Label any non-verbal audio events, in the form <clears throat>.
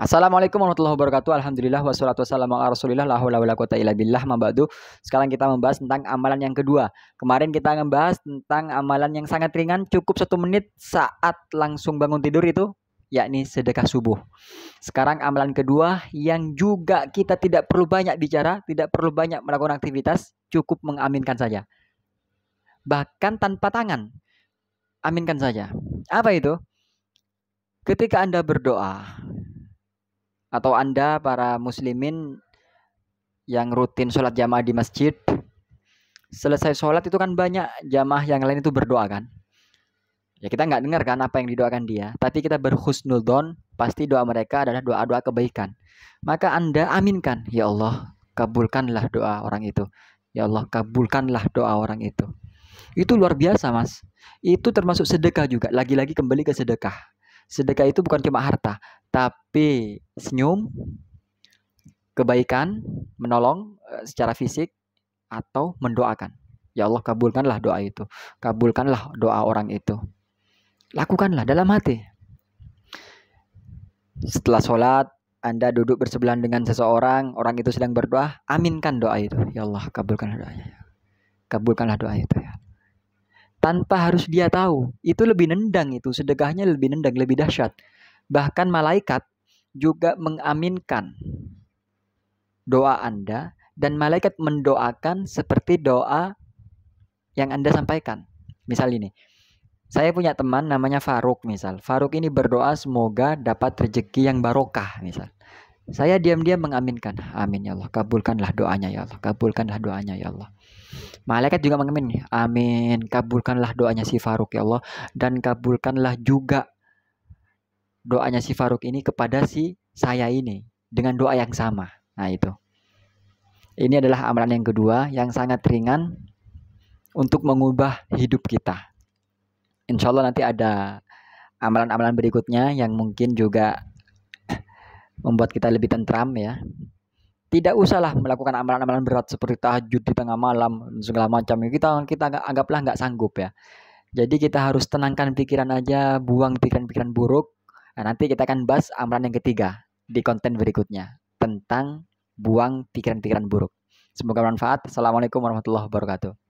Assalamualaikum warahmatullahi wabarakatuh. Alhamdulillah wassalatu wassalamu ala Rasulillah la haula wala quwata illa billah mabadu. Sekarang kita membahas tentang amalan yang kedua. Kemarin kita membahas tentang amalan yang sangat ringan cukup satu menit saat langsung bangun tidur itu yakni sedekah subuh. Sekarang amalan kedua yang juga kita tidak perlu banyak bicara, tidak perlu banyak melakukan aktivitas, cukup mengaminkan saja. Bahkan tanpa tangan. Aminkan saja. Apa itu? Ketika Anda berdoa, atau Anda para muslimin yang rutin sholat jamaah di masjid, selesai sholat itu kan banyak jamaah yang lain itu berdoa kan. Ya kita nggak dengar kan apa yang didoakan dia, tapi kita berhusnudon, pasti doa mereka adalah doa-doa kebaikan. Maka Anda aminkan, ya Allah, kabulkanlah doa orang itu. Ya Allah, kabulkanlah doa orang itu. Itu luar biasa, Mas. Itu termasuk sedekah juga. Lagi-lagi kembali ke sedekah. Sedekah itu bukan cuma harta, tapi senyum, kebaikan, menolong eh, secara fisik atau mendoakan. Ya Allah kabulkanlah doa itu. Kabulkanlah doa orang itu. Lakukanlah dalam hati. Setelah sholat, Anda duduk bersebelahan dengan seseorang, orang itu sedang berdoa, aminkan doa itu. Ya Allah kabulkanlah doanya. Kabulkanlah doa itu ya. Tanpa harus dia tahu, itu lebih nendang itu, sedekahnya lebih nendang, lebih dahsyat. Bahkan malaikat juga mengaminkan doa Anda dan malaikat mendoakan seperti doa yang Anda sampaikan. Misal ini, saya punya teman namanya Faruk misal. Faruk ini berdoa semoga dapat rezeki yang barokah misal. Saya diam-diam mengaminkan. Amin ya Allah. Kabulkanlah doanya ya Allah. Kabulkanlah doanya ya Allah. Malaikat juga mengamin. Amin. Kabulkanlah doanya si Faruk ya Allah. Dan kabulkanlah juga doanya si Faruk ini kepada si saya ini dengan doa yang sama. Nah, itu. Ini adalah amalan yang kedua yang sangat ringan untuk mengubah hidup kita. Insya Allah nanti ada amalan-amalan berikutnya yang mungkin juga <clears throat> membuat kita lebih tentram ya. Tidak usahlah melakukan amalan-amalan berat seperti tahajud di tengah malam segala macam. Kita kita anggaplah nggak sanggup ya. Jadi kita harus tenangkan pikiran aja, buang pikiran-pikiran buruk, Nah, nanti kita akan bahas amalan yang ketiga di konten berikutnya tentang buang pikiran-pikiran buruk. Semoga bermanfaat. Assalamualaikum warahmatullahi wabarakatuh.